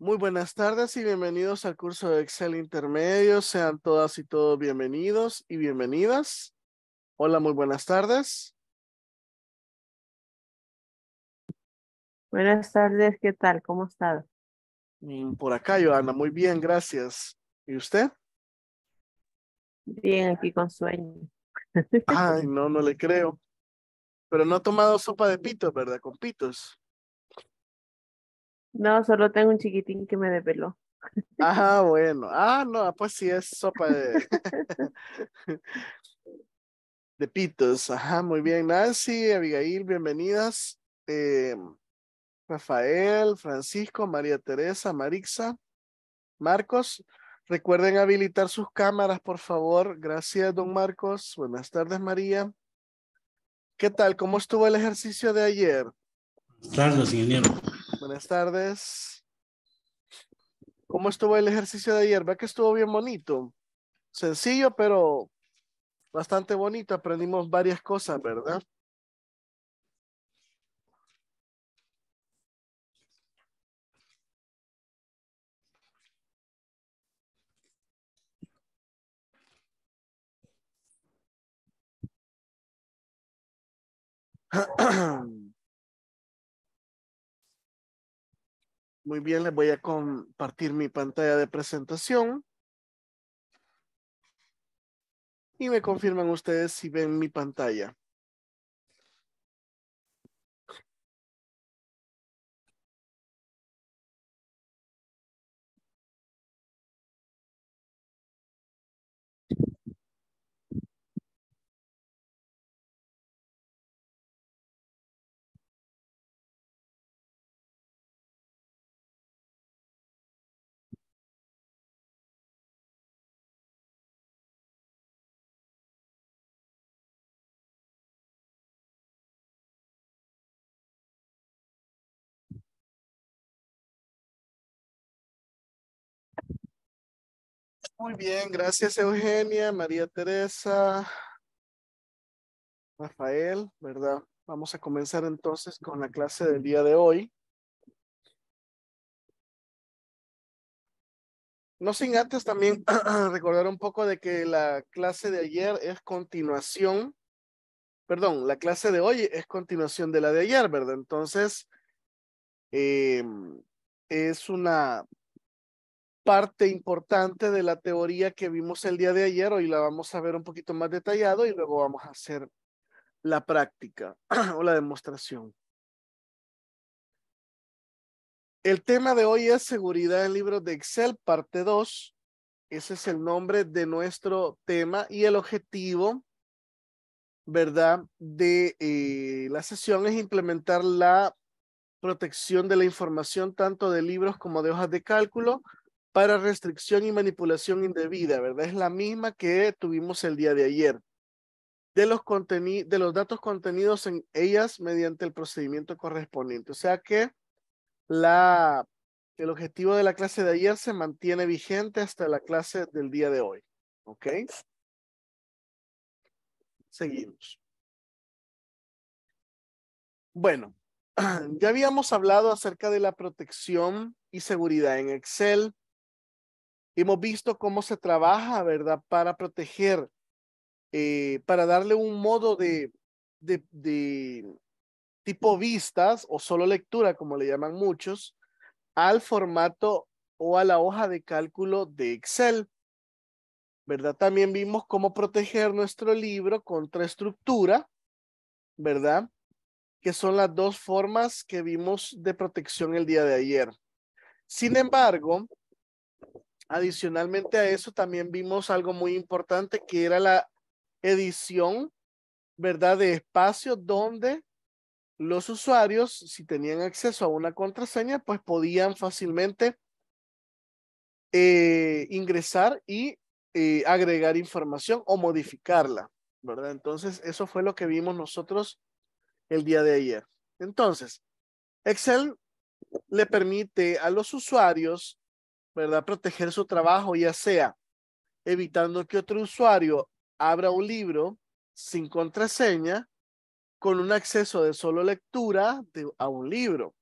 Muy buenas tardes y bienvenidos al curso de Excel Intermedio. Sean todas y todos bienvenidos y bienvenidas. Hola, muy buenas tardes. Buenas tardes, ¿qué tal? ¿Cómo está? Mm, por acá, Joana, muy bien, gracias. ¿Y usted? Bien, aquí con sueño. Ay, no, no le creo. Pero no ha tomado sopa de pitos, ¿verdad? Con pitos. No, solo tengo un chiquitín que me depeló. Ah, bueno. Ah, no, pues sí es sopa de... de pitos. Ajá, muy bien. Nancy, Abigail, bienvenidas. Eh, Rafael, Francisco, María Teresa, Marixa, Marcos. Recuerden habilitar sus cámaras, por favor. Gracias, don Marcos. Buenas tardes, María. ¿Qué tal? ¿Cómo estuvo el ejercicio de ayer? Buenas tardes, ingeniero. Buenas tardes. ¿Cómo estuvo el ejercicio de ayer? ¿Ve que estuvo bien bonito? Sencillo, pero bastante bonito. Aprendimos varias cosas, ¿verdad? Muy bien, les voy a compartir mi pantalla de presentación. Y me confirman ustedes si ven mi pantalla. Muy bien, gracias Eugenia, María Teresa, Rafael, ¿verdad? Vamos a comenzar entonces con la clase del día de hoy. No sin antes también recordar un poco de que la clase de ayer es continuación, perdón, la clase de hoy es continuación de la de ayer, ¿verdad? Entonces, em, es una parte importante de la teoría que vimos el día de ayer. Hoy la vamos a ver un poquito más detallado y luego vamos a hacer la práctica o la demostración. El tema de hoy es seguridad en libros de Excel, parte 2. Ese es el nombre de nuestro tema y el objetivo, ¿verdad? De eh, la sesión es implementar la protección de la información tanto de libros como de hojas de cálculo para restricción y manipulación indebida, ¿verdad? Es la misma que tuvimos el día de ayer. De los, de los datos contenidos en ellas mediante el procedimiento correspondiente. O sea que la, el objetivo de la clase de ayer se mantiene vigente hasta la clase del día de hoy. ¿Ok? Seguimos. Bueno, ya habíamos hablado acerca de la protección y seguridad en Excel. Hemos visto cómo se trabaja, ¿verdad? Para proteger, eh, para darle un modo de, de tipo vistas o solo lectura, como le llaman muchos, al formato o a la hoja de cálculo de Excel. ¿Verdad? También vimos cómo proteger nuestro libro contra estructura, ¿verdad? Que son las dos formas que vimos de protección el día de ayer. Sin embargo, Adicionalmente a eso, también vimos algo muy importante que era la edición, ¿verdad? De espacio donde los usuarios, si tenían acceso a una contraseña, pues podían fácilmente eh, ingresar y eh, agregar información o modificarla, ¿verdad? Entonces, eso fue lo que vimos nosotros el día de ayer. Entonces, Excel le permite a los usuarios ¿verdad? Proteger su trabajo, ya sea evitando que otro usuario abra un libro sin contraseña con un acceso de solo lectura a un libro.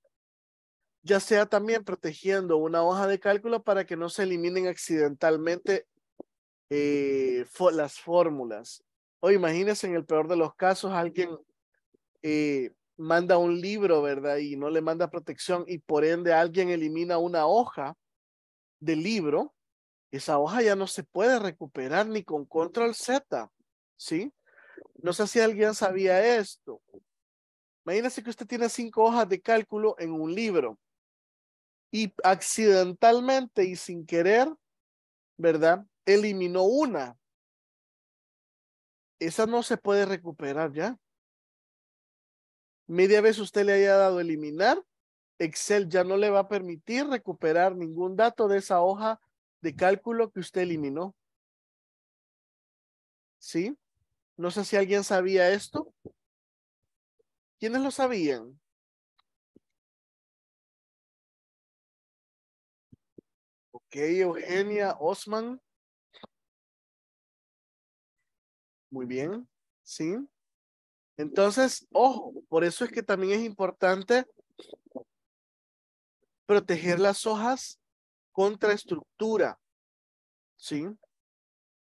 Ya sea también protegiendo una hoja de cálculo para que no se eliminen accidentalmente eh, las fórmulas. O imagínense en el peor de los casos alguien eh, manda un libro, ¿verdad? Y no le manda protección y por ende alguien elimina una hoja del libro, esa hoja ya no se puede recuperar ni con control Z, ¿sí? No sé si alguien sabía esto. Imagínese que usted tiene cinco hojas de cálculo en un libro y accidentalmente y sin querer, ¿verdad? Eliminó una. Esa no se puede recuperar ya. Media vez usted le haya dado eliminar, Excel ya no le va a permitir recuperar ningún dato de esa hoja de cálculo que usted eliminó. ¿Sí? No sé si alguien sabía esto. ¿Quiénes lo sabían? Ok, Eugenia, Osman. Muy bien, ¿sí? Entonces, ojo, por eso es que también es importante proteger las hojas contra estructura. ¿Sí?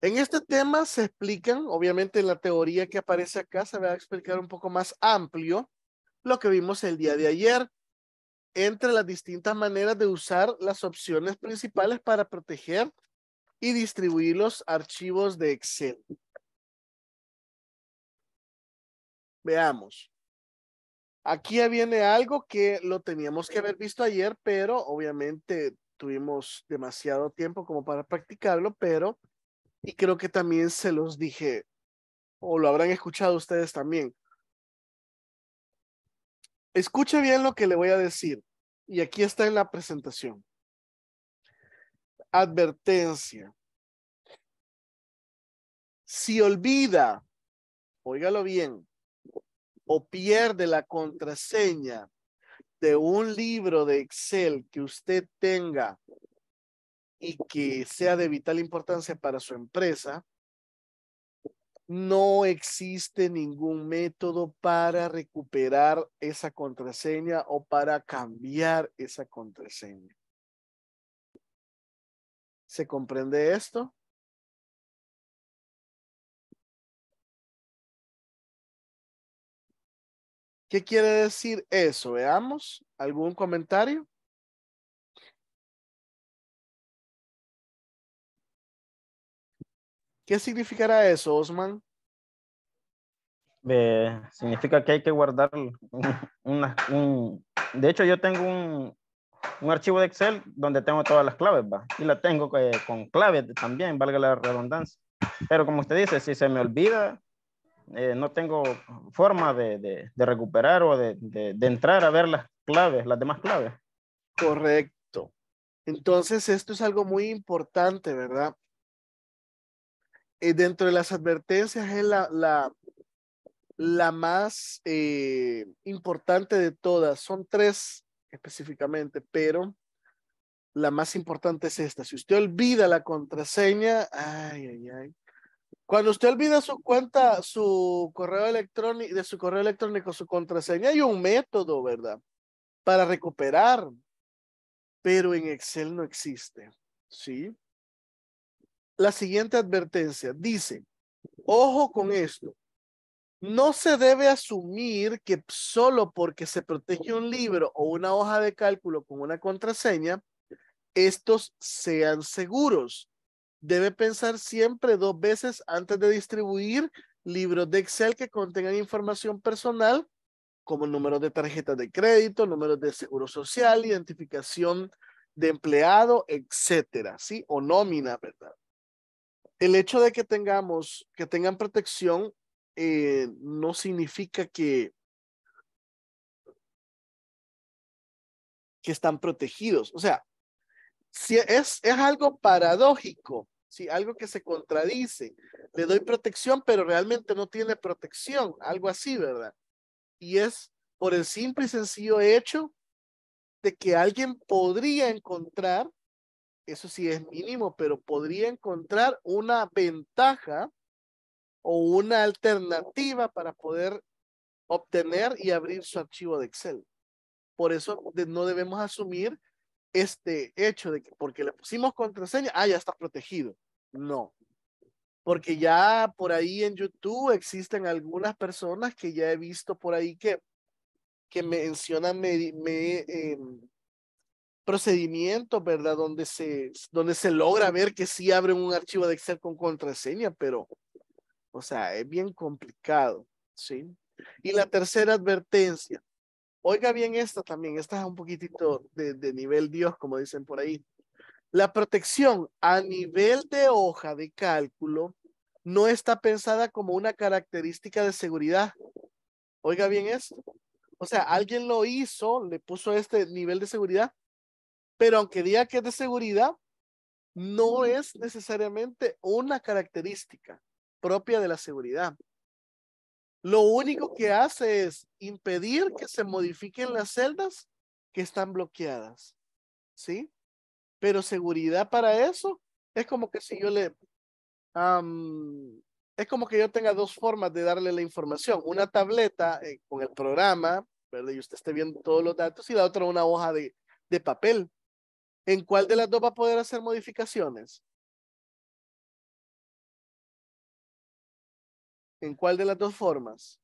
En este tema se explican, obviamente la teoría que aparece acá se va a explicar un poco más amplio, lo que vimos el día de ayer, entre las distintas maneras de usar las opciones principales para proteger y distribuir los archivos de Excel. Veamos. Aquí viene algo que lo teníamos que haber visto ayer, pero obviamente tuvimos demasiado tiempo como para practicarlo, pero, y creo que también se los dije, o lo habrán escuchado ustedes también. Escuche bien lo que le voy a decir, y aquí está en la presentación. Advertencia. Si olvida, óigalo bien, o pierde la contraseña de un libro de Excel que usted tenga y que sea de vital importancia para su empresa, no existe ningún método para recuperar esa contraseña o para cambiar esa contraseña. ¿Se comprende esto? ¿Qué quiere decir eso? Veamos. ¿Algún comentario? ¿Qué significará eso, Osman? Eh, significa que hay que guardar una, un... De hecho, yo tengo un, archivo de Excel donde tengo todas las claves, ¿va? Y la tengo eh, con clave también, valga la redundancia. Pero como usted dice, si se me olvida, eh, no tengo forma de, de, recuperar o de, de, entrar a ver las claves, las demás claves. Correcto. Entonces, esto es algo muy importante, ¿verdad? Eh, dentro de las advertencias es la, la, la más eh, importante de todas. Son tres específicamente, pero la más importante es esta. Si usted olvida la contraseña, ay, ay, ay cuando usted olvida su cuenta, su correo electrónico, de su correo electrónico, su contraseña, hay un método, ¿verdad? Para recuperar. Pero en Excel no existe. ¿Sí? La siguiente advertencia dice, ojo con esto. No se debe asumir que solo porque se protege un libro o una hoja de cálculo con una contraseña, estos sean seguros debe pensar siempre dos veces antes de distribuir libros de Excel que contengan información personal como número de tarjetas de crédito, números de seguro social, identificación de empleado, etcétera, ¿sí? O nómina, ¿verdad? El hecho de que tengamos, que tengan protección, eh, no significa que, que están protegidos. O sea, si es, es algo paradójico, si algo que se contradice. Le doy protección, pero realmente no tiene protección, algo así, ¿verdad? Y es por el simple y sencillo hecho de que alguien podría encontrar, eso sí es mínimo, pero podría encontrar una ventaja o una alternativa para poder obtener y abrir su archivo de Excel. Por eso no debemos asumir este hecho de que porque le pusimos contraseña, ah, ya está protegido. No. Porque ya por ahí en YouTube existen algunas personas que ya he visto por ahí que, que mencionan me, em, procedimientos, ¿verdad? Donde se, donde se logra ver que sí abren un archivo de Excel con contraseña, pero, o sea, es bien complicado, ¿sí? Y la tercera advertencia, Oiga bien esta también, esta es un poquitito de, de nivel Dios, como dicen por ahí. La protección a nivel de hoja de cálculo no está pensada como una característica de seguridad. Oiga bien esto. O sea, alguien lo hizo, le puso este nivel de seguridad, pero aunque diga que es de seguridad, no es necesariamente una característica propia de la seguridad. Lo único que hace es impedir que se modifiquen las celdas que están bloqueadas. ¿Sí? Pero seguridad para eso es como que si yo le... es como que yo tenga dos formas de darle la información. Una tableta eh, con el programa, ¿verdad? Y usted esté viendo todos los datos y la otra una hoja de, de papel. ¿En cuál de las dos va a poder hacer modificaciones? ¿En cuál de las dos formas?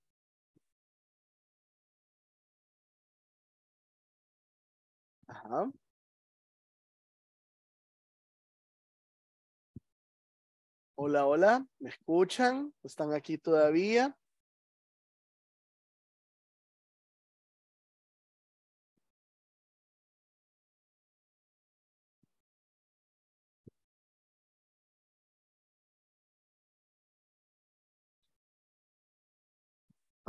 Ajá. Hola, hola, ¿me escuchan? ¿Están aquí todavía?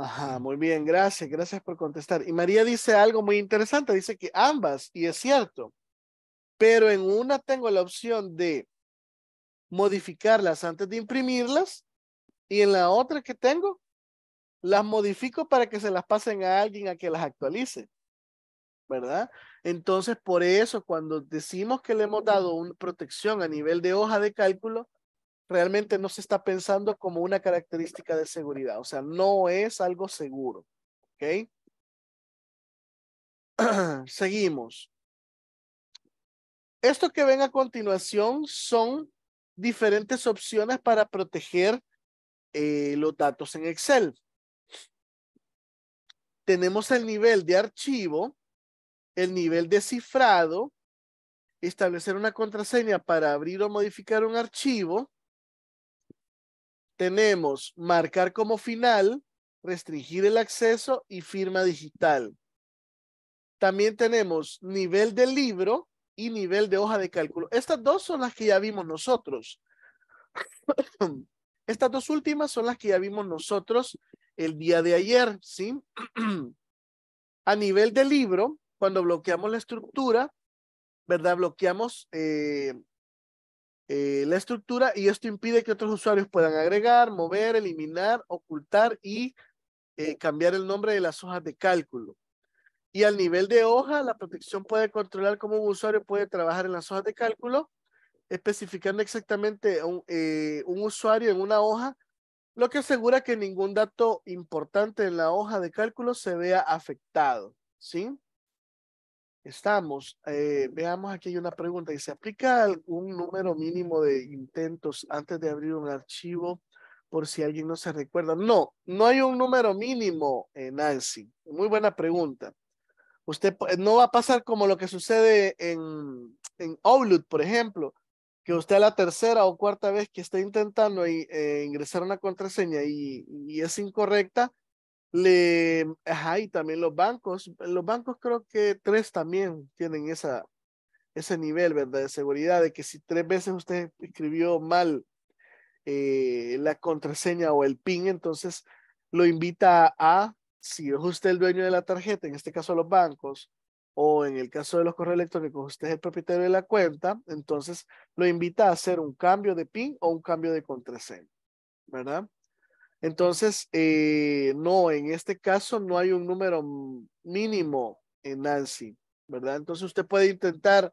Ajá, muy bien, gracias, gracias por contestar. Y María dice algo muy interesante, dice que ambas, y es cierto, pero en una tengo la opción de modificarlas antes de imprimirlas y en la otra que tengo, las modifico para que se las pasen a alguien a que las actualice, ¿verdad? Entonces, por eso, cuando decimos que le hemos dado una protección a nivel de hoja de cálculo, realmente no se está pensando como una característica de seguridad. O sea, no es algo seguro. ¿Ok? Seguimos. Esto que ven a continuación son diferentes opciones para proteger eh, los datos en Excel. Tenemos el nivel de archivo, el nivel de cifrado, establecer una contraseña para abrir o modificar un archivo, tenemos marcar como final, restringir el acceso y firma digital. También tenemos nivel de libro y nivel de hoja de cálculo. Estas dos son las que ya vimos nosotros. Estas dos últimas son las que ya vimos nosotros el día de ayer, ¿sí? A nivel de libro, cuando bloqueamos la estructura, ¿verdad? Bloqueamos eh, eh, la estructura y esto impide que otros usuarios puedan agregar, mover, eliminar, ocultar y eh, cambiar el nombre de las hojas de cálculo. Y al nivel de hoja, la protección puede controlar cómo un usuario puede trabajar en las hojas de cálculo, especificando exactamente eh, un usuario en una hoja, lo que asegura que ningún dato importante en la hoja de cálculo se vea afectado, ¿sí? estamos. Eh, veamos aquí hay una pregunta. ¿Se aplica algún número mínimo de intentos antes de abrir un archivo por si alguien no se recuerda? No, no hay un número mínimo, en eh, Nancy. Muy buena pregunta. Usted no va a pasar como lo que sucede en, en Outlook, por ejemplo, que usted a la tercera o cuarta vez que está intentando eh, ingresar una contraseña y es incorrecta, le, ajá, y también los bancos, los bancos creo que tres también tienen esa, ese nivel, ¿verdad? De seguridad, de que si tres veces usted escribió mal eh, la contraseña o el PIN, entonces lo invita a, si es usted el dueño de la tarjeta, en este caso los bancos, o en el caso de los correos electrónicos, usted es el propietario de la cuenta, entonces lo invita a hacer un cambio de PIN o un cambio de contraseña, ¿verdad? Entonces, eh, no, en este caso no hay un número mínimo en Nancy, ¿verdad? Entonces usted puede intentar,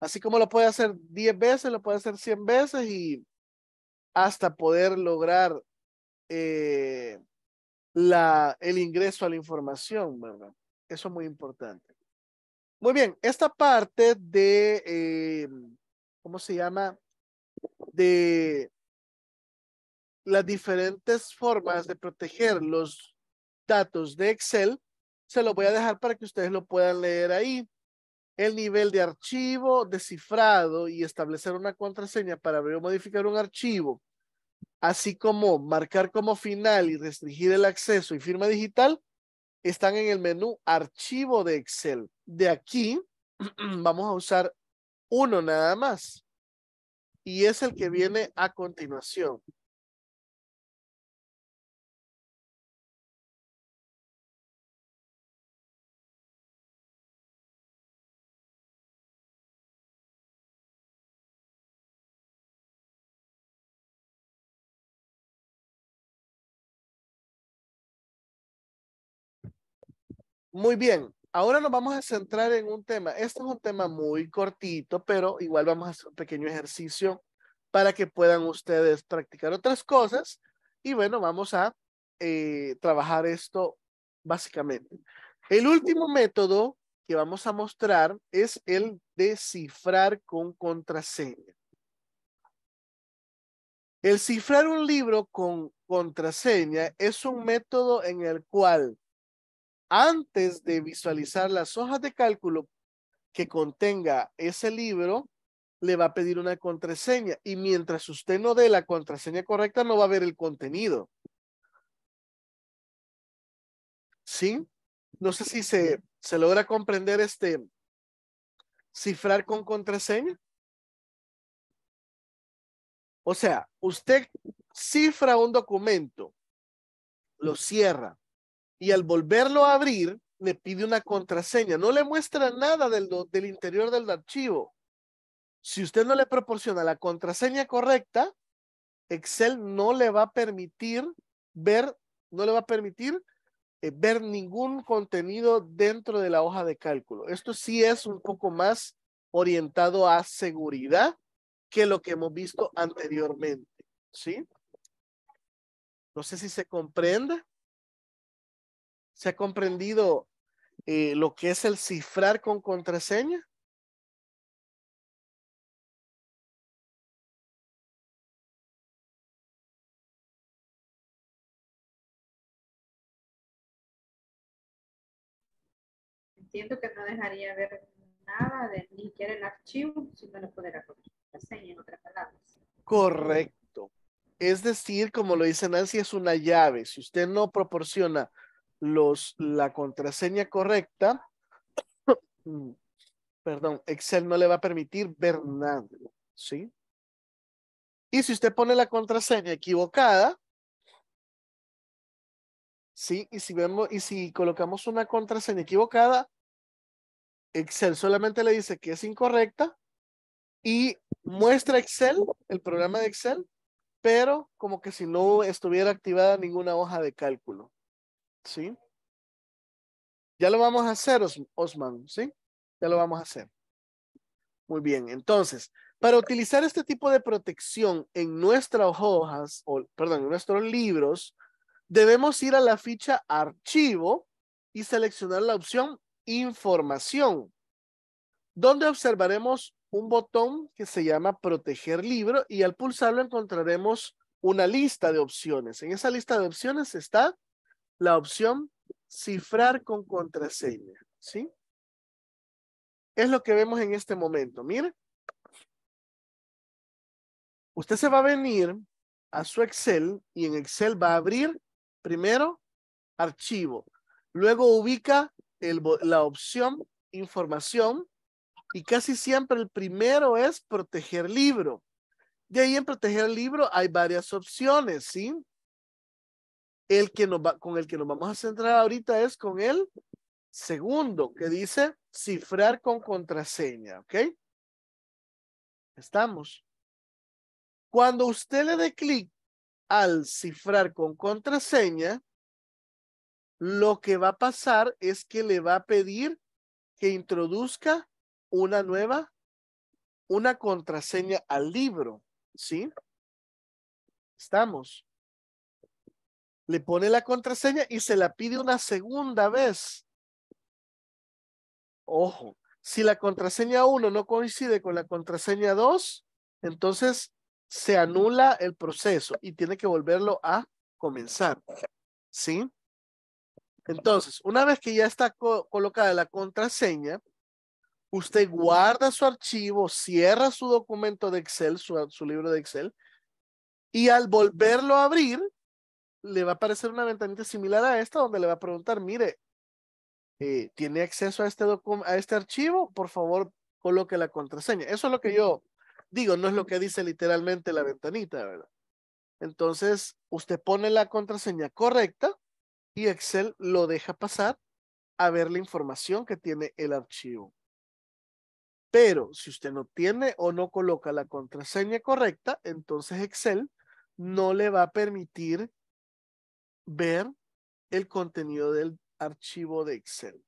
así como lo puede hacer 10 veces, lo puede hacer 100 veces y hasta poder lograr eh, la, el ingreso a la información, ¿verdad? Eso es muy importante. Muy bien, esta parte de, em, ¿cómo se llama? De las diferentes formas de proteger los datos de Excel, se los voy a dejar para que ustedes lo puedan leer ahí. El nivel de archivo, descifrado y establecer una contraseña para abrir o modificar un archivo, así como marcar como final y restringir el acceso y firma digital, están en el menú Archivo de Excel. De aquí vamos a usar uno nada más y es el que viene a continuación. Muy bien, ahora nos vamos a centrar en un tema. Este es un tema muy cortito, pero igual vamos a hacer un pequeño ejercicio para que puedan ustedes practicar otras cosas. Y bueno, vamos a eh, trabajar esto básicamente. El último método que vamos a mostrar es el de cifrar con contraseña. El cifrar un libro con contraseña es un método en el cual antes de visualizar las hojas de cálculo que contenga ese libro, le va a pedir una contraseña y mientras usted no dé la contraseña correcta no va a ver el contenido. ¿Sí? No sé si se, se logra comprender este cifrar con contraseña. O sea, usted cifra un documento, lo cierra, y al volverlo a abrir le pide una contraseña. No le muestra nada del, del interior del archivo. Si usted no le proporciona la contraseña correcta, Excel no le va a permitir ver, no le va a permitir eh, ver ningún contenido dentro de la hoja de cálculo. Esto sí es un poco más orientado a seguridad que lo que hemos visto anteriormente. ¿Sí? No sé si se comprende se ha comprendido eh, lo que es el cifrar con contraseña? Entiendo que no dejaría ver nada, de, ni siquiera el archivo, sino lo poder contraseña, en otras palabras. Correcto. Es decir, como lo dice Nancy, es una llave. Si usted no proporciona los, la contraseña correcta, mm, perdón, Excel no le va a permitir ver nada, ¿sí? Y si usted pone la contraseña equivocada, ¿sí? Y si vemos, y si colocamos una contraseña equivocada, Excel solamente le dice que es incorrecta y muestra Excel, el programa de Excel, pero como que si no estuviera activada ninguna hoja de cálculo. ¿sí? Ya lo vamos a hacer, Osman, ¿sí? Ya lo vamos a hacer. Muy bien, entonces, para utilizar este tipo de protección en nuestras hojas, o, perdón, en nuestros libros, debemos ir a la ficha archivo y seleccionar la opción información, donde observaremos un botón que se llama proteger libro y al pulsarlo encontraremos una lista de opciones. En esa lista de opciones está la opción cifrar con contraseña, ¿sí? Es lo que vemos en este momento. Mire, usted se va a venir a su Excel y en Excel va a abrir primero archivo, luego ubica la opción información y casi siempre el primero es proteger libro. De ahí en proteger libro hay varias opciones, ¿sí? El que nos va, con el que nos vamos a centrar ahorita es con el segundo, que dice cifrar con contraseña, ¿ok? Estamos. Cuando usted le dé clic al cifrar con contraseña, lo que va a pasar es que le va a pedir que introduzca una nueva, una contraseña al libro, ¿sí? Estamos le pone la contraseña y se la pide una segunda vez. Ojo, si la contraseña 1 no coincide con la contraseña 2, entonces se anula el proceso y tiene que volverlo a comenzar. ¿Sí? Entonces, una vez que ya está colocada la contraseña, usted guarda su archivo, cierra su documento de Excel, su libro de Excel, y al volverlo a abrir, le va a aparecer una ventanita similar a esta donde le va a preguntar, mire, eh, ¿tiene acceso a este, a este archivo? Por favor, coloque la contraseña. Eso es lo que yo digo, no es lo que dice literalmente la ventanita, ¿verdad? Entonces, usted pone la contraseña correcta y Excel lo deja pasar a ver la información que tiene el archivo. Pero si usted no tiene o no coloca la contraseña correcta, entonces Excel no le va a permitir ver el contenido del archivo de Excel.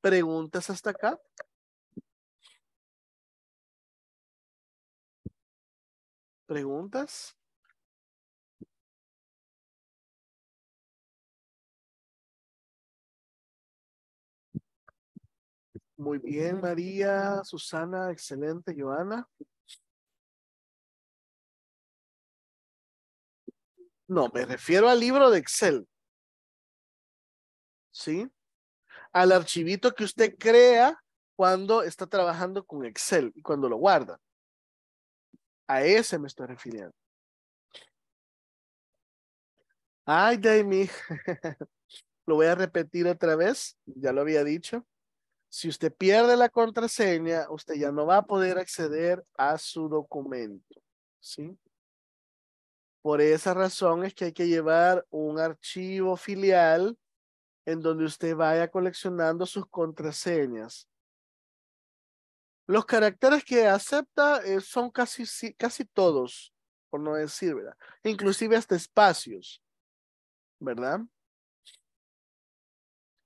¿Preguntas hasta acá? ¿Preguntas? Muy bien, María, Susana, excelente, Joana. No, me refiero al libro de Excel. ¿Sí? Al archivito que usted crea cuando está trabajando con Excel y cuando lo guarda. A ese me estoy refiriendo. Ay, Jamie. lo voy a repetir otra vez. Ya lo había dicho. Si usted pierde la contraseña, usted ya no va a poder acceder a su documento. ¿Sí? Por esa razón es que hay que llevar un archivo filial en donde usted vaya coleccionando sus contraseñas. Los caracteres que acepta eh, son casi, casi todos, por no decir, ¿verdad? Inclusive hasta espacios, ¿verdad?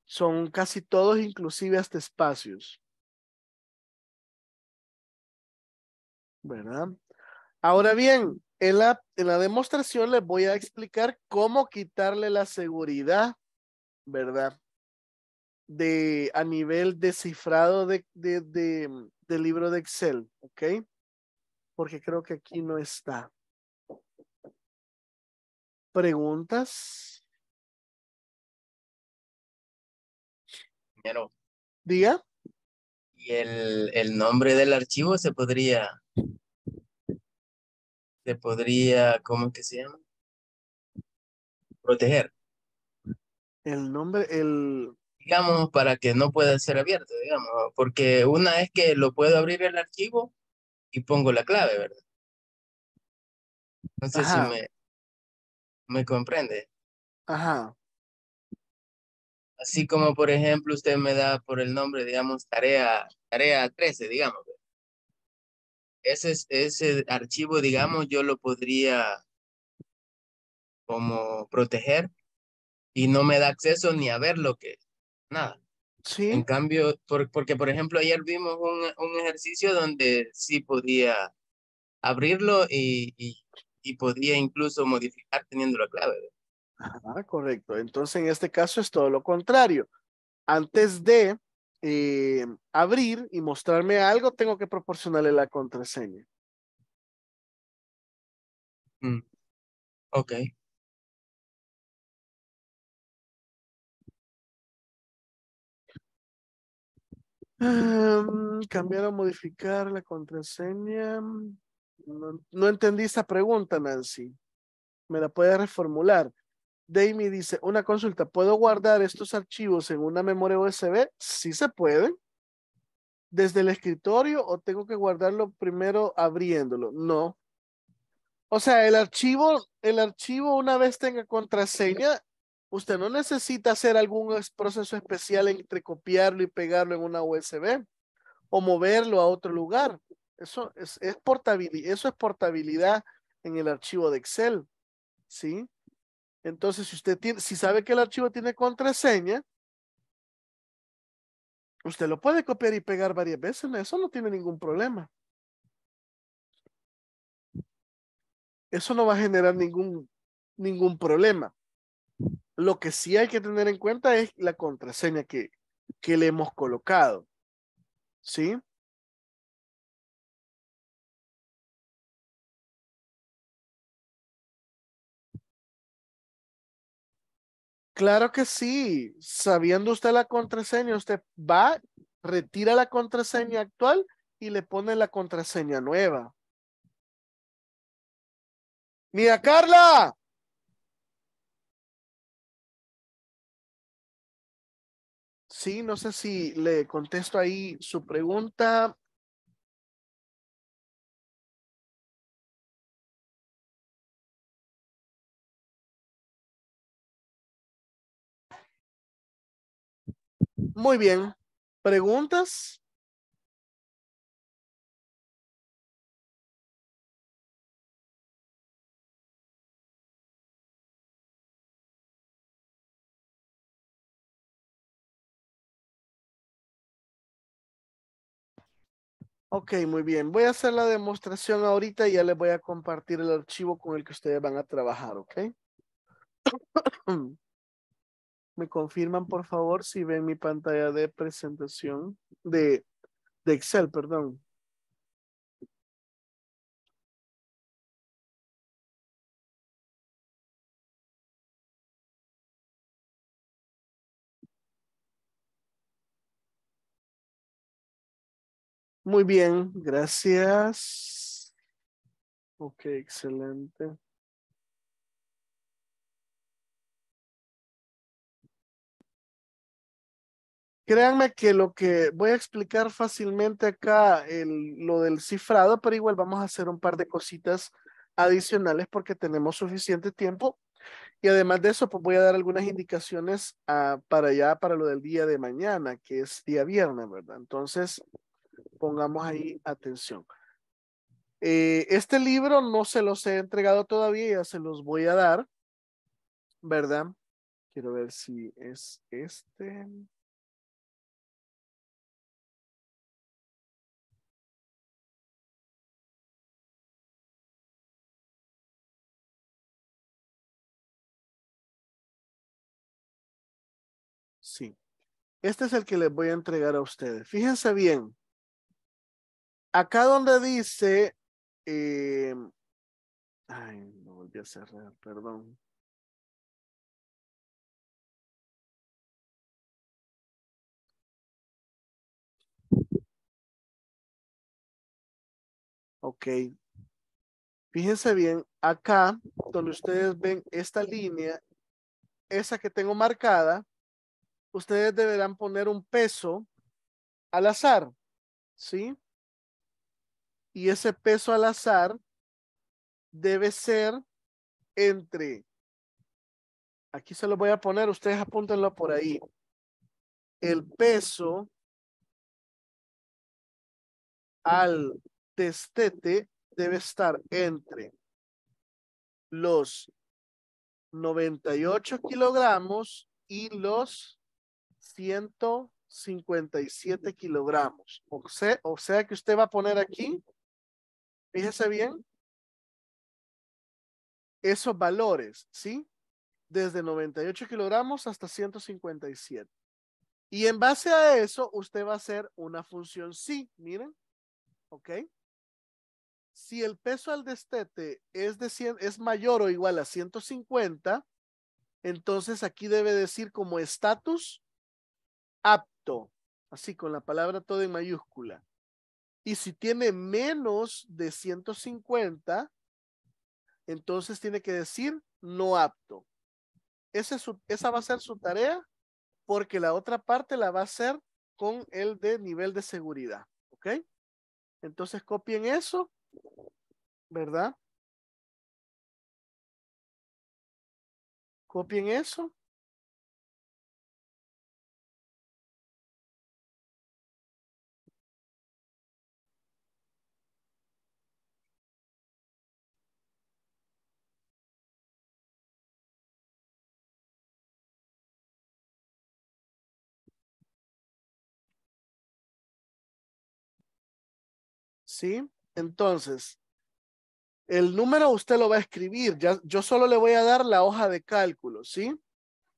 Son casi todos, inclusive hasta espacios. ¿Verdad? Ahora bien, en la, demostración les voy a explicar cómo quitarle la seguridad, ¿verdad? De, a nivel de cifrado de, de, mm, libro de Excel, ¿ok? Porque creo que aquí no está. ¿Preguntas? Diga. ¿Y el, nombre del archivo se podría te podría, ¿cómo es que se llama? Proteger. El nombre, el... Digamos, para que no pueda ser abierto, digamos, porque una es que lo puedo abrir el archivo y pongo la clave, ¿verdad? No sé si me, me comprende. Ajá. Así como, por ejemplo, usted me da por el nombre, digamos, tarea, tarea 13, digamos ese, ese archivo, digamos, yo lo podría como proteger y no me da acceso ni a ver lo que, nada. Sí. En cambio, porque por ejemplo ayer vimos un, ejercicio donde sí podía abrirlo y, y, y podía incluso modificar teniendo la clave. Ah, correcto. Entonces en este caso es todo lo contrario. Antes de eh, abrir y mostrarme algo, tengo que proporcionarle la contraseña. Mm. Ok. cambiar o modificar la contraseña. No, entendí esa pregunta, Nancy. ¿Me la puede reformular? Dami dice, una consulta, ¿puedo guardar estos archivos en una memoria USB? Sí se pueden. ¿Desde el escritorio o tengo que guardarlo primero abriéndolo? No. O sea, el archivo, el archivo una vez tenga contraseña, usted no necesita hacer algún proceso especial entre copiarlo y pegarlo en una USB o moverlo a otro lugar. Eso es portabilidad, eso es portabilidad en el archivo de Excel. ¿Sí? Entonces, si usted tiene, si sabe que el archivo tiene contraseña, usted lo puede copiar y pegar varias veces. Eso no tiene ningún problema. Eso no va a generar ningún, ningún problema. Lo que sí hay que tener en cuenta es la contraseña que, que le hemos colocado. ¿Sí? Claro que sí. Sabiendo usted la contraseña, usted va, retira la contraseña actual y le pone la contraseña nueva. Mira, Carla. Sí, no sé si le contesto ahí su pregunta. Muy bien. ¿Preguntas? Ok, muy bien. Voy a hacer la demostración ahorita y ya les voy a compartir el archivo con el que ustedes van a trabajar, ¿ok? me confirman por favor si ven mi pantalla de presentación de, de Excel, perdón. Muy bien, gracias. Ok, excelente. Créanme que lo que voy a explicar fácilmente acá, el, lo del cifrado, pero igual vamos a hacer un par de cositas adicionales porque tenemos suficiente tiempo. Y además de eso, pues voy a dar algunas indicaciones ah, para allá, para lo del día de mañana, que es día viernes, ¿verdad? Entonces, pongamos ahí atención. Eh, este libro no se los he entregado todavía, ya se los voy a dar, ¿verdad? Quiero ver si es este. Este es el que les voy a entregar a ustedes. Fíjense bien. Acá donde dice... Em, ay, no volví a cerrar, perdón. Ok. Fíjense bien, acá donde ustedes ven esta línea, esa que tengo marcada, ustedes deberán poner un peso al azar, ¿sí? Y ese peso al azar debe ser entre, aquí se lo voy a poner, ustedes apúntenlo por ahí, el peso al testete debe estar entre los 98 kilogramos y los 157 kilogramos. O sea, o sea que usted va a poner aquí, fíjese bien, esos valores, ¿sí? Desde 98 kilogramos hasta 157. Y en base a eso, usted va a hacer una función sí, miren, ¿ok? Si el peso al destete es, de 100, es mayor o igual a 150, entonces aquí debe decir como estatus apto, así con la palabra todo en mayúscula. Y si tiene menos de 150, entonces tiene que decir no apto. esa va a ser su tarea porque la otra parte la va a hacer con el de nivel de seguridad. ¿Ok? Entonces copien eso, ¿verdad? Copien eso. Entonces, el número usted lo va a escribir. yo solo le voy a dar la hoja de cálculo, ¿sí?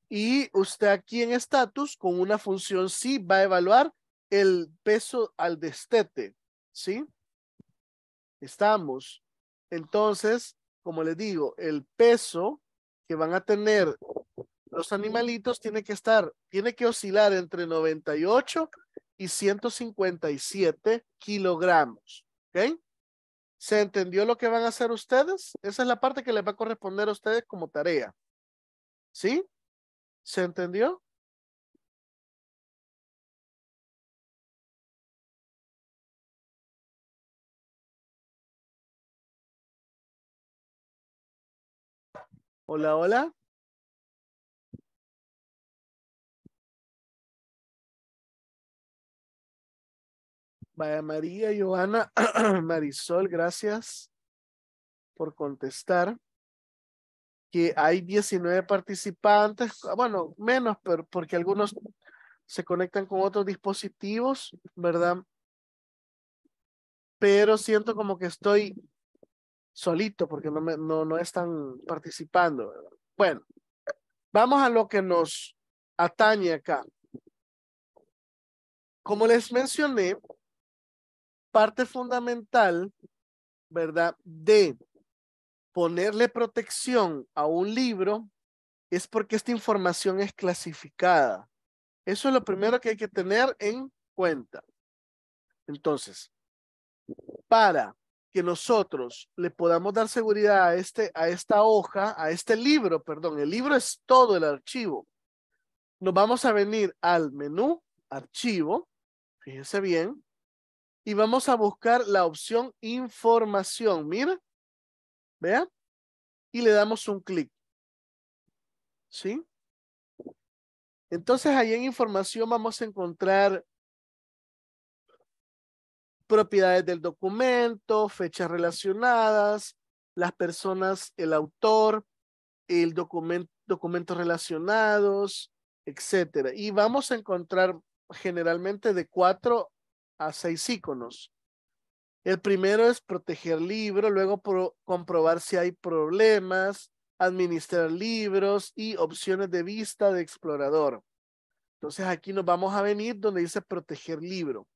Y usted aquí en status con una función sí va a evaluar el peso al destete, ¿sí? Estamos. Entonces, como les digo, el peso que van a tener los animalitos tiene que estar, tiene que oscilar entre 98 y 157 kilogramos. ¿Ok? ¿Se entendió lo que van a hacer ustedes? Esa es la parte que les va a corresponder a ustedes como tarea. ¿Sí? ¿Se entendió? Hola, hola. Vaya María, Johanna, Marisol, gracias por contestar. Que hay 19 participantes, bueno, menos, pero porque algunos se conectan con otros dispositivos, ¿verdad? Pero siento como que estoy solito porque no, me, no, no están participando. Bueno, vamos a lo que nos atañe acá. Como les mencioné, parte fundamental, ¿verdad? De ponerle protección a un libro es porque esta información es clasificada. Eso es lo primero que hay que tener en cuenta. Entonces, para que nosotros le podamos dar seguridad a, este, a esta hoja, a este libro, perdón, el libro es todo el archivo. Nos vamos a venir al menú archivo, fíjense bien, y vamos a buscar la opción información. Mira, vea, y le damos un clic. ¿Sí? Entonces ahí en información vamos a encontrar propiedades del documento, fechas relacionadas, las personas, el autor, el documento, documentos relacionados, etcétera. Y vamos a encontrar generalmente de cuatro a seis iconos. El primero es proteger libro, luego comprobar si hay problemas, administrar libros y opciones de vista de explorador. Entonces aquí nos vamos a venir donde dice proteger libro.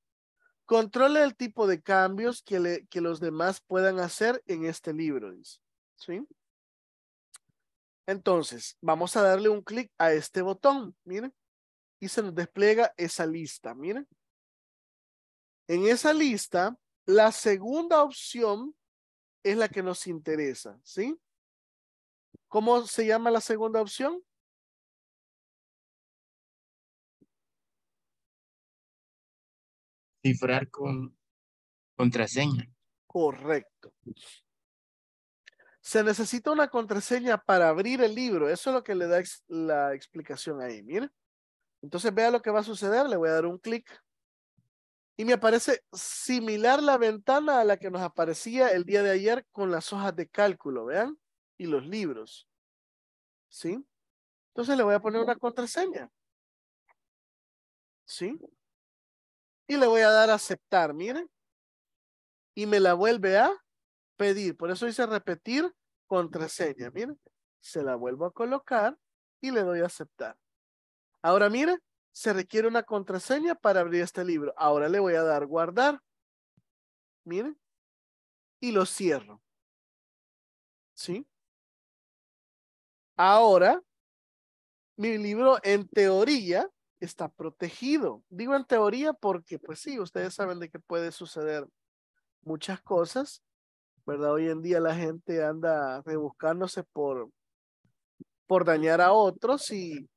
Controla el tipo de cambios que, le, que los demás puedan hacer en este libro. ¿Sí? Entonces, vamos a darle un clic a este botón, miren, y se nos despliega esa lista, miren. En esa lista, la segunda opción es la que nos interesa, ¿sí? ¿Cómo se llama la segunda opción? Cifrar con contraseña. Correcto. Se necesita una contraseña para abrir el libro. Eso es lo que le da la explicación ahí. Mire. Entonces vea lo que va a suceder. Le voy a dar un clic y me aparece similar la ventana a la que nos aparecía el día de ayer con las hojas de cálculo, vean, y los libros. ¿Sí? Entonces le voy a poner una contraseña. ¿Sí? Y le voy a dar a aceptar, miren. Y me la vuelve a pedir. Por eso dice repetir contraseña, miren. Se la vuelvo a colocar y le doy a aceptar. Ahora miren, se requiere una contraseña para abrir este libro. Ahora le voy a dar guardar. Miren. Y lo cierro. ¿Sí? Ahora, mi libro en teoría está protegido. Digo en teoría porque, pues sí, ustedes saben de que puede suceder muchas cosas, ¿verdad? Hoy en día la gente anda rebuscándose por, por dañar a otros y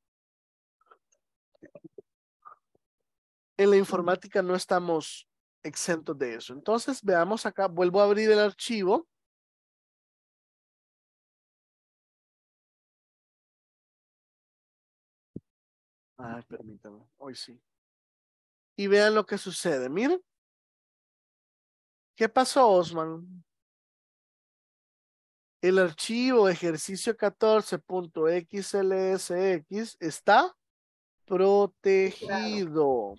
en la informática no estamos exentos de eso. Entonces, veamos acá, vuelvo a abrir el archivo. Ah, permítame, hoy sí. Y vean lo que sucede, miren. ¿Qué pasó, Osman? El archivo ejercicio 14.xlsx está protegido.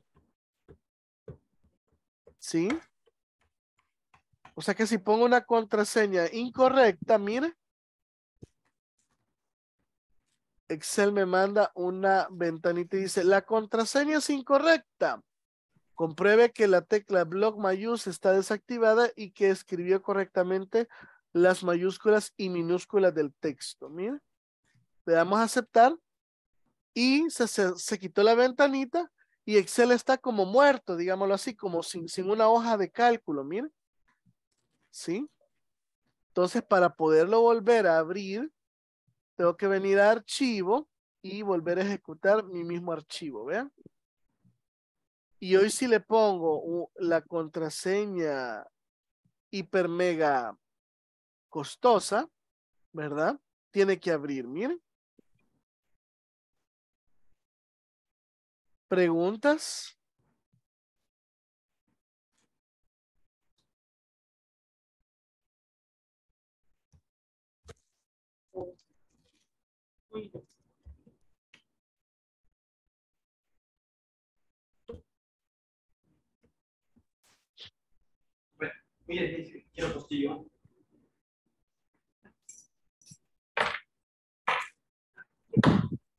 ¿Sí? O sea que si pongo una contraseña incorrecta, mire. Excel me manda una ventanita y dice, la contraseña es incorrecta. Compruebe que la tecla Block Mayús está desactivada y que escribió correctamente las mayúsculas y minúsculas del texto. Mira, le damos a aceptar y se quitó la ventanita y Excel está como muerto, digámoslo así, como sin, una hoja de cálculo, miren. ¿Sí? Entonces, para poderlo volver a abrir, tengo que venir a archivo y volver a ejecutar mi mismo archivo, ¿vean? Y hoy si le pongo la contraseña hiper mega costosa, ¿verdad? Tiene que abrir, miren. ¿Preguntas? Bueno, mire, quiero postillo.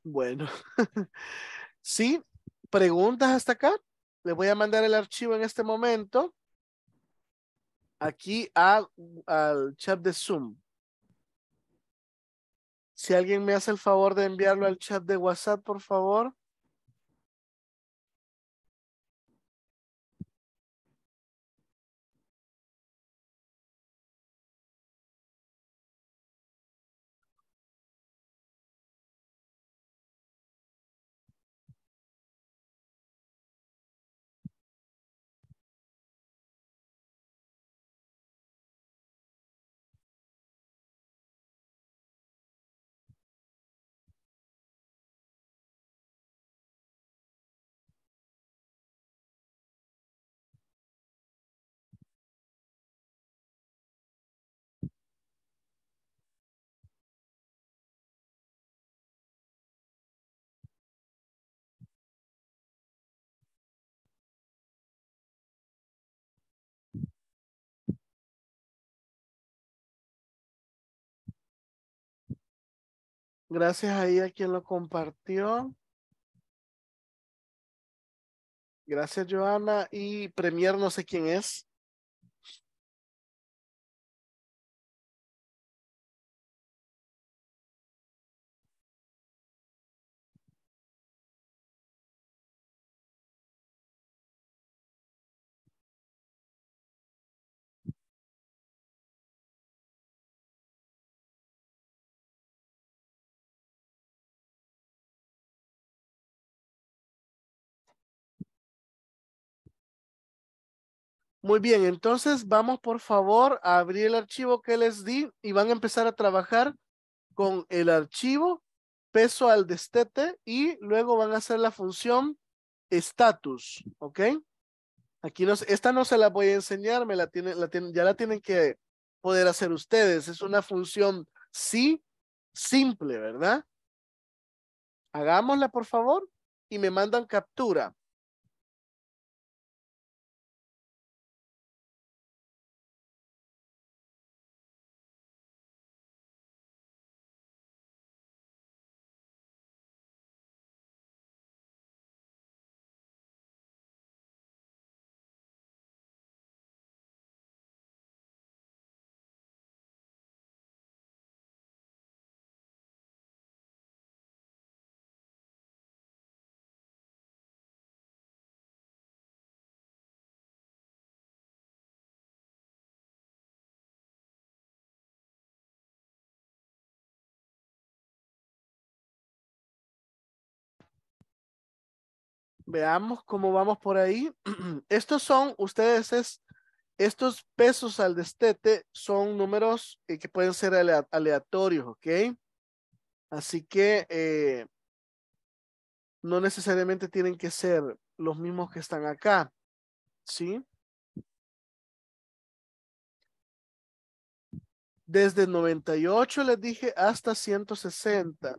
Bueno, sí, preguntas hasta acá. le voy a mandar el archivo en este momento aquí al chat de Zoom. Si alguien me hace el favor de enviarlo al chat de WhatsApp, por favor. Gracias a ella quien lo compartió. Gracias, Joana. Y Premier, no sé quién es. Muy bien, entonces vamos por favor a abrir el archivo que les di y van a empezar a trabajar con el archivo peso al destete y luego van a hacer la función status, ¿ok? Aquí nos, esta no se la voy a enseñar, me la tienen, la tienen, ya la tienen que poder hacer ustedes. Es una función sí simple, ¿verdad? Hagámosla, por favor, y me mandan captura. Veamos cómo vamos por ahí. Estos son, ustedes estos pesos al destete son números eh, que pueden ser aleatorios, ¿ok? Así que eh, no necesariamente tienen que ser los mismos que están acá, ¿sí? Desde 98 les dije hasta 160.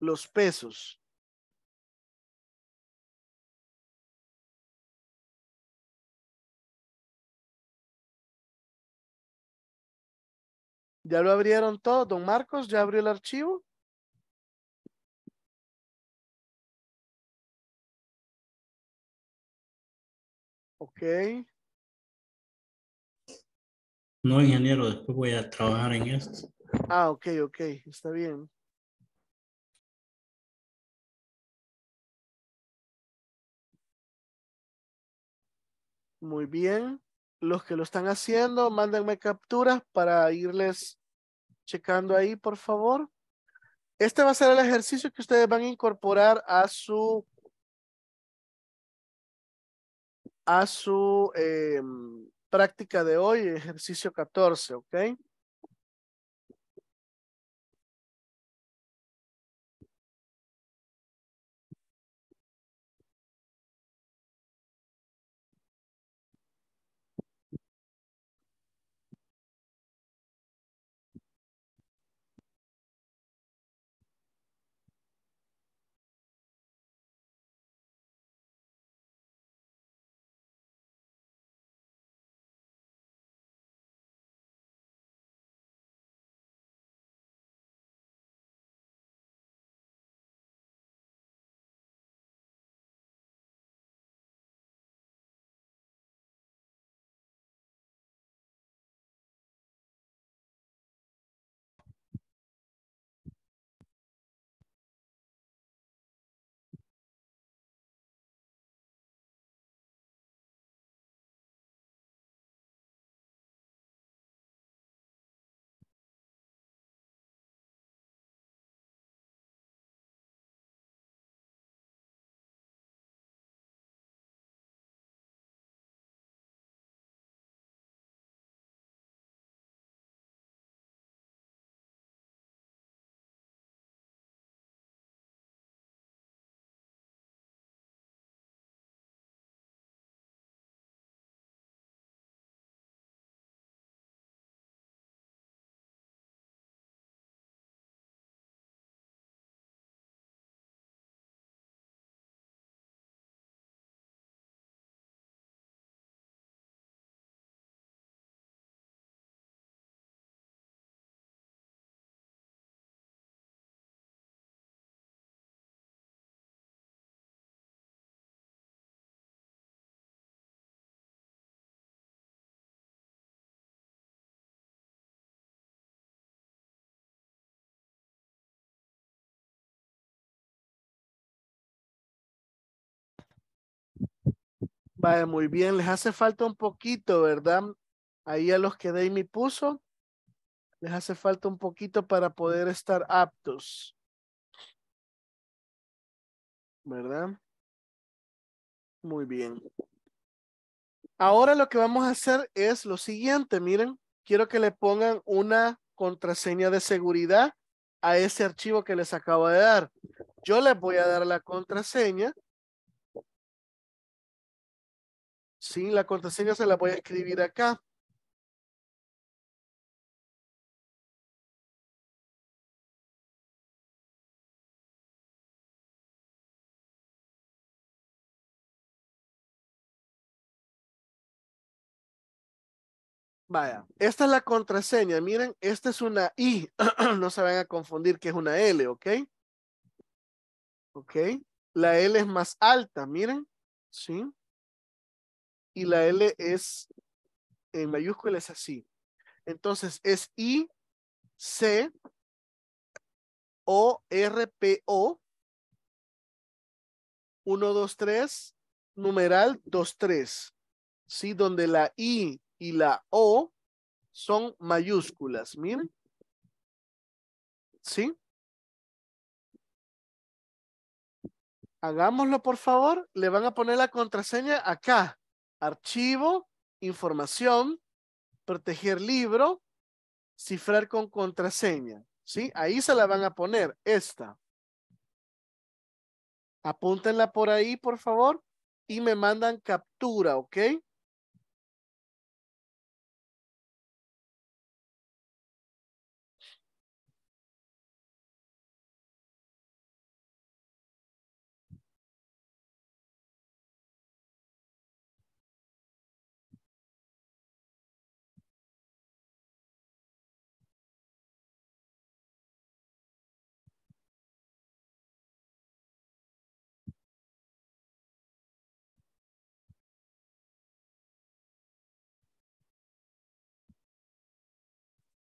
los pesos. ¿Ya lo abrieron todo? Don Marcos, ¿ya abrió el archivo? Okay. No, ingeniero, después voy a trabajar en esto. Ah, ok, ok, está bien. Muy bien. Los que lo están haciendo, mándenme capturas para irles checando ahí, por favor. Este va a ser el ejercicio que ustedes van a incorporar a su a su em, práctica de hoy, ejercicio 14, ¿ok? muy bien. Les hace falta un poquito, ¿verdad? Ahí a los que Dami puso, les hace falta un poquito para poder estar aptos. ¿Verdad? Muy bien. Ahora lo que vamos a hacer es lo siguiente, miren, quiero que le pongan una contraseña de seguridad a ese archivo que les acabo de dar. Yo les voy a dar la contraseña La contraseña se la voy a escribir acá. Vaya, esta es la contraseña. Miren, esta es una I. no se van a confundir que es una L, ¿ok? ¿Ok? La L es más alta, miren. ¿Sí? y la L es en mayúscula, es así. Entonces es I, C, O, R, P, O, 1, 2, 3, numeral 2, 3. ¿Sí? Donde la I y la O son mayúsculas, miren. ¿Sí? Hagámoslo, por favor. Le van a poner la contraseña acá archivo, información, proteger libro, cifrar con contraseña. ¿Sí? Ahí se la van a poner, esta. Apúntenla por ahí, por favor, y me mandan captura, ¿ok?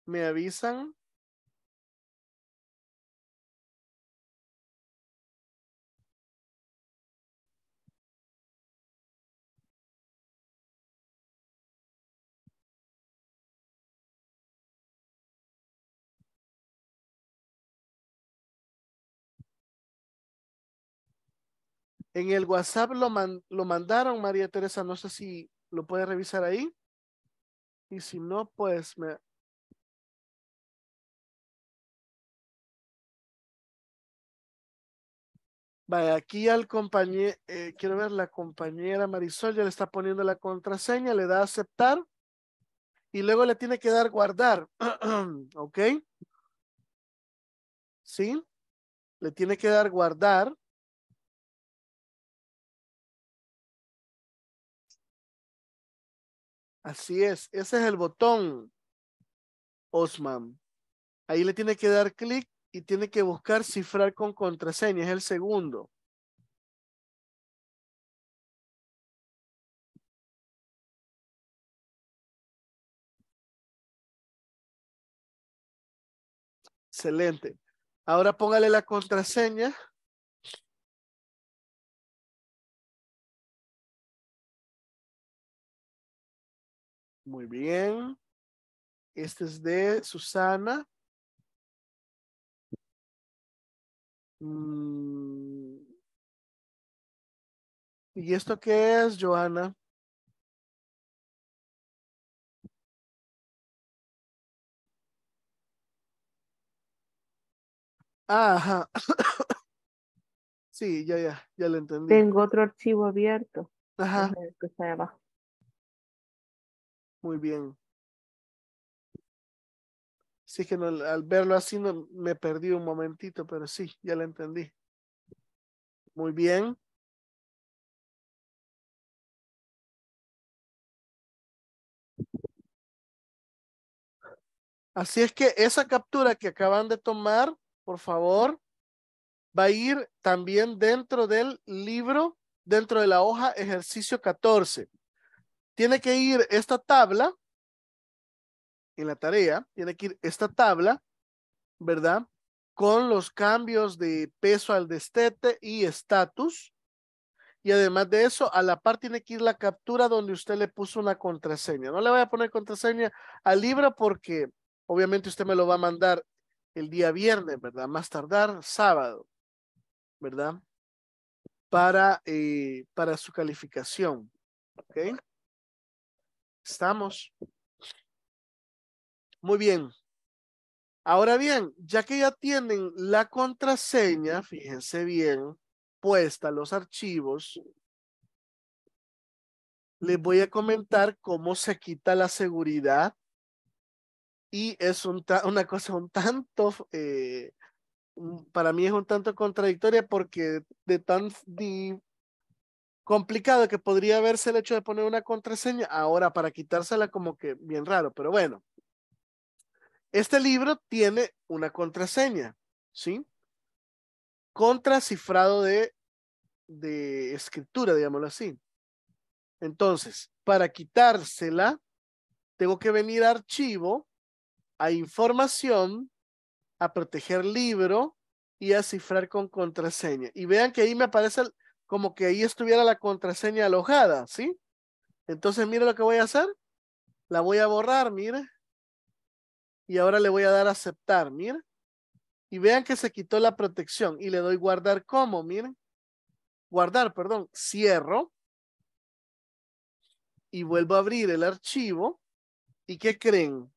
me avisan. En el WhatsApp lo, man, lo mandaron, María Teresa. No sé si lo puede revisar ahí. Y si no, pues me, Vaya, aquí al compañero, eh, quiero ver, la compañera Marisol ya le está poniendo la contraseña, le da aceptar y luego le tiene que dar guardar, ¿ok? ¿Sí? Le tiene que dar guardar. Así es, ese es el botón, Osman. Ahí le tiene que dar clic y tiene que buscar cifrar con contraseña, es el segundo. Excelente. Ahora póngale la contraseña. Muy bien. Este es de Susana. Mm. ¿Y esto qué es, Joana? Ah, ajá. Sí, ya, ya, ya lo entendí. Tengo otro archivo abierto. Ajá. Que Muy bien. Así que al verlo así no, me perdí un momentito, pero sí, ya lo entendí. Muy bien. Así es que esa captura que acaban de tomar, por favor, va a ir también dentro del libro, dentro de la hoja ejercicio 14. Tiene que ir esta tabla en la tarea, tiene que ir esta tabla, ¿verdad? Con los cambios de peso al destete y estatus. Y además de eso, a la par tiene que ir la captura donde usted le puso una contraseña. No le voy a poner contraseña al libro porque obviamente usted me lo va a mandar el día viernes, ¿verdad? Más tardar sábado, ¿verdad? Para, eh, para su calificación. ¿Ok? Estamos. Muy bien. Ahora bien, ya que ya tienen la contraseña, fíjense bien, puesta los archivos, les voy a comentar cómo se quita la seguridad y es una cosa un tanto, eh, mm, para mí es un tanto contradictoria porque de tan complicado que podría haberse el hecho de poner una contraseña, ahora para quitársela como que bien raro, pero bueno. Este libro tiene una contraseña, ¿sí? Contracifrado de, de escritura, digámoslo así. Entonces, para quitársela, tengo que venir a archivo, a información, a proteger libro y a cifrar con contraseña. Y vean que ahí me aparece como que ahí estuviera la contraseña alojada, ¿sí? Entonces, mire lo que voy a hacer. La voy a borrar, mire y ahora le voy a dar a aceptar, miren. Y vean que se quitó la protección y le doy guardar como, miren. Guardar, perdón, cierro. Y vuelvo a abrir el archivo. ¿Y qué creen?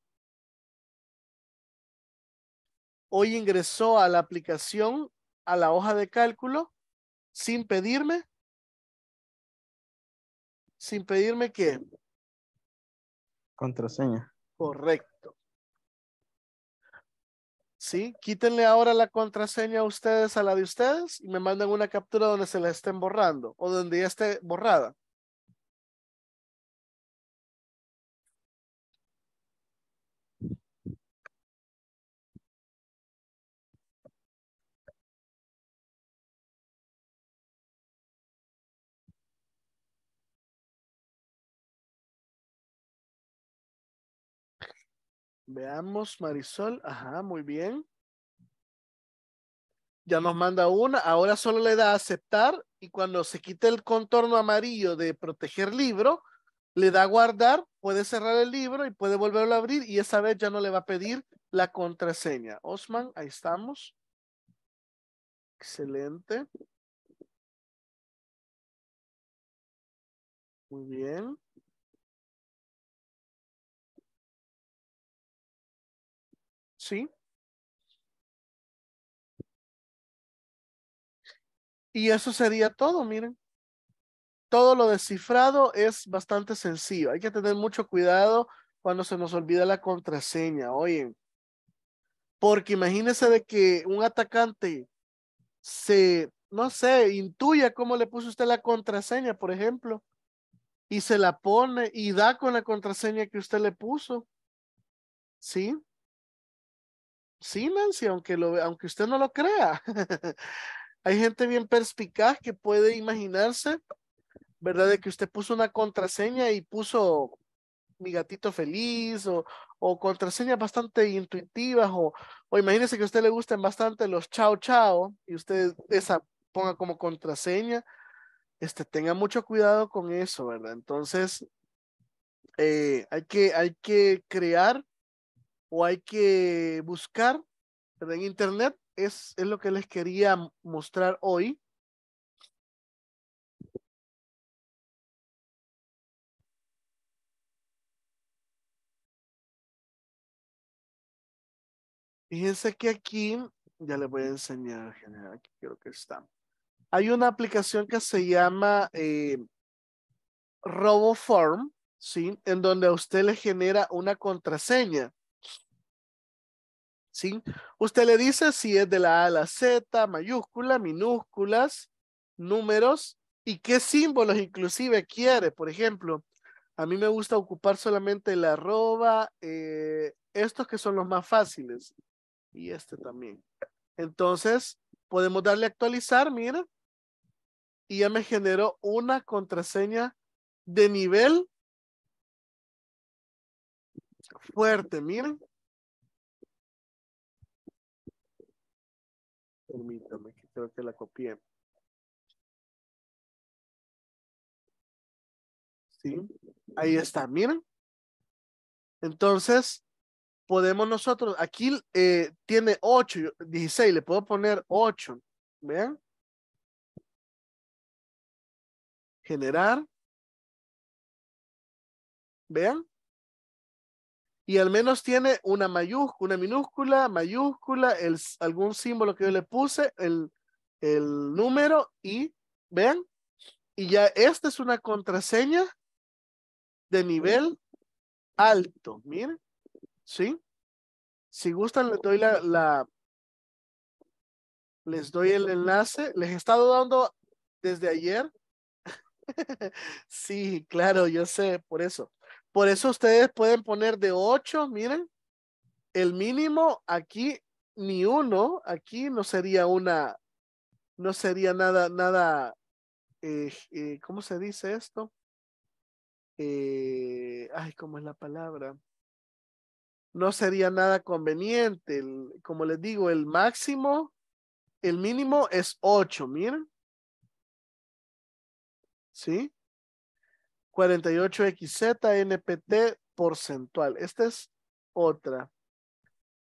Hoy ingresó a la aplicación, a la hoja de cálculo, sin pedirme. Sin pedirme qué. Contraseña. Correcto. Sí, quítenle ahora la contraseña a ustedes a la de ustedes y me mandan una captura donde se la estén borrando o donde ya esté borrada. Veamos, Marisol. Ajá, muy bien. Ya nos manda una. Ahora solo le da a aceptar y cuando se quite el contorno amarillo de proteger libro, le da a guardar, puede cerrar el libro y puede volverlo a abrir y esa vez ya no le va a pedir la contraseña. Osman, ahí estamos. Excelente. Muy bien. ¿sí? Y eso sería todo, miren. Todo lo descifrado es bastante sencillo. Hay que tener mucho cuidado cuando se nos olvida la contraseña, oye. Porque imagínese de que un atacante se, no sé, intuya cómo le puso usted la contraseña, por ejemplo, y se la pone y da con la contraseña que usted le puso. ¿Sí? Sí, Nancy, aunque, lo, aunque usted no lo crea. Hay gente bien perspicaz que puede imaginarse, ¿verdad? De que usted puso una contraseña y puso mi gatito feliz o, o contraseñas bastante intuitivas o, o imagínese que a usted le gusten bastante los chao chao y usted esa ponga como contraseña. Este, tenga mucho cuidado con eso, ¿verdad? Entonces, eh, hay, que, hay que crear o hay que buscar en internet. Es, lo que les quería mostrar hoy. Fíjense que aquí, ya les voy a enseñar, aquí creo que está. Hay una aplicación que se llama eh, RoboForm, ¿sí? En donde a usted le genera una contraseña. ¿sí? Usted le dice si es de la A a la Z, mayúscula, minúsculas, números y qué símbolos inclusive quiere. Por ejemplo, a mí me gusta ocupar solamente la arroba, eh, estos que son los más fáciles y este también. Entonces, podemos darle actualizar, mira, y ya me generó una contraseña de nivel fuerte, miren. Permítame que creo que la copié. ¿Sí? Ahí está, miren. Entonces, podemos nosotros, aquí eh, tiene 8, 16, le puedo poner 8. ¿Vean? Generar. ¿Vean? y al menos tiene una mayúscula, una minúscula, mayúscula, algún símbolo que yo le puse, el, el número y vean, y ya esta es una contraseña de nivel alto, miren, ¿sí? Si gustan, le doy la, la les doy el enlace, les he estado dando desde ayer. sí, claro, yo sé, por eso. Por eso ustedes pueden poner de ocho, miren, el mínimo aquí ni uno, aquí no sería una, no sería nada, nada, eh, eh, ¿cómo se dice esto? Eh, ay, ¿cómo es la palabra? No sería nada conveniente. como les digo, el máximo, el mínimo es ocho, miren. ¿Sí? 48XZ, NPT, porcentual. Esta es otra.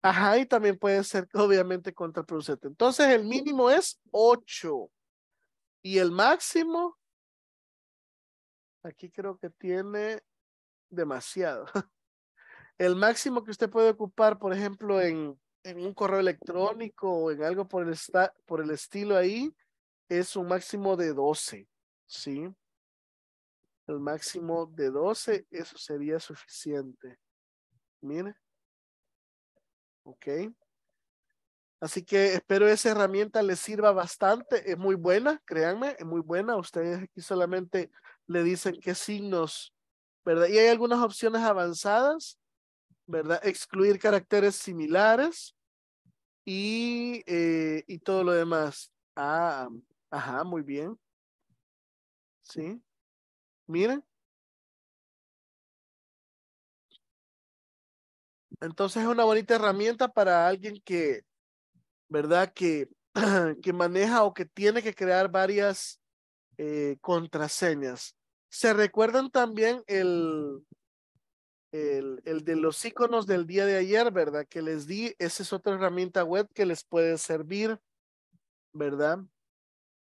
Ajá, y también puede ser obviamente contraproducente. Entonces el mínimo es 8. Y el máximo, aquí creo que tiene demasiado. El máximo que usted puede ocupar, por ejemplo, en, en un correo electrónico o en algo por el, por el estilo ahí, es un máximo de 12. ¿Sí? el máximo de 12, eso sería suficiente. Mire. Ok. Así que espero esa herramienta les sirva bastante. Es muy buena, créanme, es muy buena. Ustedes aquí solamente le dicen qué signos, ¿verdad? Y hay algunas opciones avanzadas, ¿verdad? Excluir caracteres similares y, eh, y todo lo demás. Ah, ajá, muy bien. Sí. Miren. Entonces es una bonita herramienta para alguien que, ¿verdad? Que, que maneja o que tiene que crear varias eh, contraseñas. ¿Se recuerdan también el, el, el, de los iconos del día de ayer, ¿verdad? Que les di, esa es otra herramienta web que les puede servir, ¿verdad?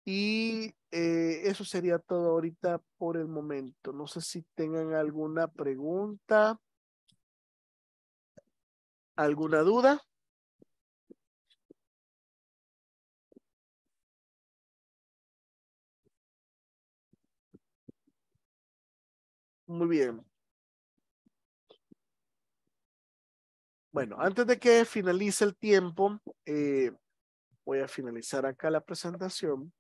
Y eh, eso sería todo ahorita por el momento. No sé si tengan alguna pregunta, alguna duda. Muy bien. Bueno, antes de que finalice el tiempo, eh, voy a finalizar acá la presentación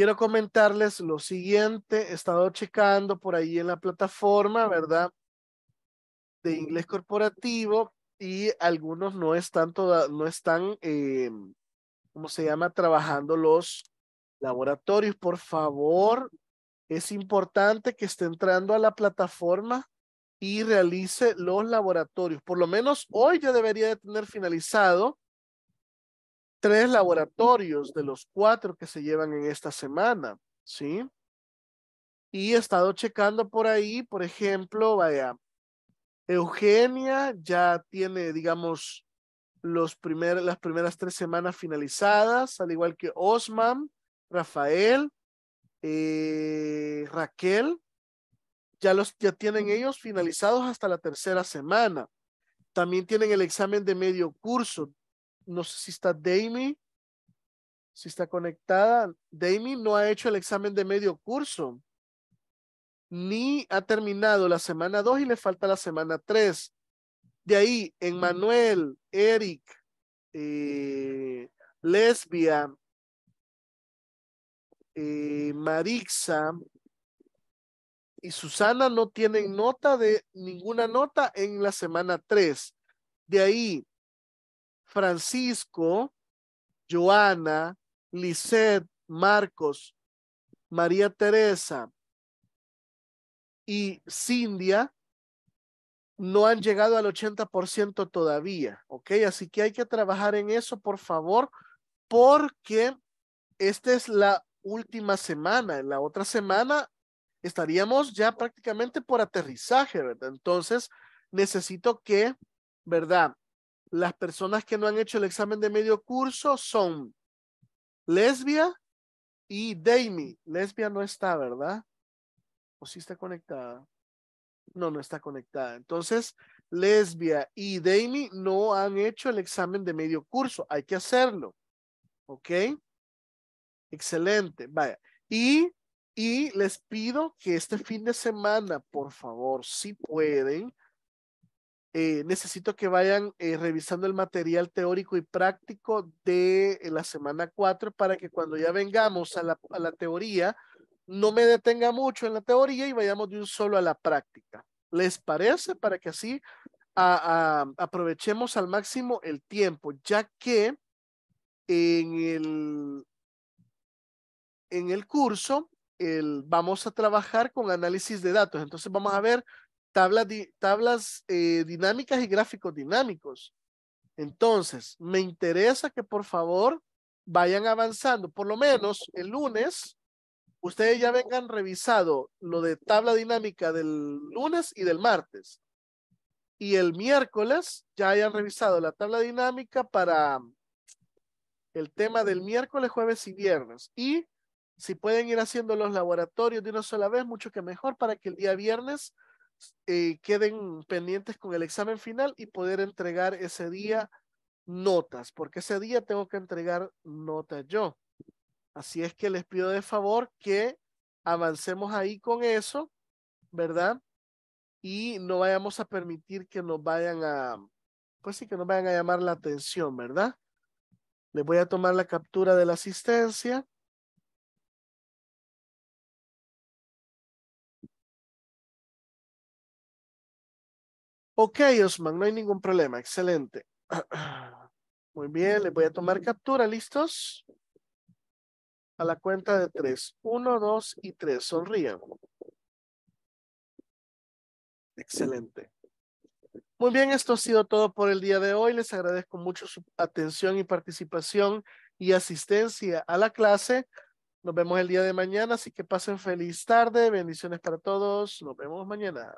quiero comentarles lo siguiente. He estado checando por ahí en la plataforma, ¿verdad? De inglés corporativo y algunos no están, no están eh, ¿cómo se llama? Trabajando los laboratorios. Por favor, es importante que esté entrando a la plataforma y realice los laboratorios. Por lo menos hoy ya debería de tener finalizado tres laboratorios de los cuatro que se llevan en esta semana, ¿sí? Y he estado checando por ahí, por ejemplo, vaya, Eugenia ya tiene, digamos, los primer, las primeras tres semanas finalizadas, al igual que Osman, Rafael, eh, Raquel, ya, los, ya tienen ellos finalizados hasta la tercera semana. También tienen el examen de medio curso, no sé si está Dami, si está conectada. Dami no ha hecho el examen de medio curso, ni ha terminado la semana 2 y le falta la semana 3. De ahí, en mm. Manuel, Eric, eh, Lesbia, eh, Marixa y Susana no tienen mm. nota de ninguna nota en la semana 3. De ahí, Francisco, Joana, Lisette, Marcos, María Teresa y Cindia no han llegado al 80% todavía, ¿ok? Así que hay que trabajar en eso, por favor, porque esta es la última semana. En la otra semana estaríamos ya prácticamente por aterrizaje, ¿verdad? Entonces, necesito que, ¿verdad? las personas que no han hecho el examen de medio curso son Lesbia y Dami. Lesbia no está, ¿verdad? ¿O sí está conectada? No, no está conectada. Entonces, Lesbia y Dami no han hecho el examen de medio curso. Hay que hacerlo. ¿Ok? Excelente. Vaya. Y, y les pido que este fin de semana, por favor, si pueden, eh, necesito que vayan eh, revisando el material teórico y práctico de eh, la semana 4 para que cuando ya vengamos a la, teoría, no me detenga mucho en la teoría y vayamos de un solo a la práctica. ¿Les parece? Para que así aprovechemos al máximo el tiempo, ya que en el, en el curso vamos a trabajar con análisis de datos. Entonces vamos a ver tablas, eh, dinámicas y gráficos dinámicos. Entonces, me interesa que por favor vayan avanzando. Por lo menos el lunes, ustedes ya vengan revisado lo de tabla dinámica del lunes y del martes. Y el miércoles ya hayan revisado la tabla dinámica para el tema del miércoles, jueves y viernes. Y si pueden ir haciendo los laboratorios de una sola vez, mucho que mejor para que el día viernes eh, queden pendientes con el examen final y poder entregar ese día notas, porque ese día tengo que entregar notas yo. Así es que les pido de favor que avancemos ahí con eso, ¿verdad? Y no vayamos a permitir que nos vayan a, pues sí, que nos vayan a llamar la atención, ¿verdad? Les voy a tomar la captura de la asistencia. Ok, Osman, no hay ningún problema. Excelente. Muy bien, les voy a tomar captura. ¿Listos? A la cuenta de tres. Uno, dos y tres. Sonrían. Excelente. Muy bien, esto ha sido todo por el día de hoy. Les agradezco mucho su atención y participación y asistencia a la clase. Nos vemos el día de mañana, así que pasen feliz tarde. Bendiciones para todos. Nos vemos mañana.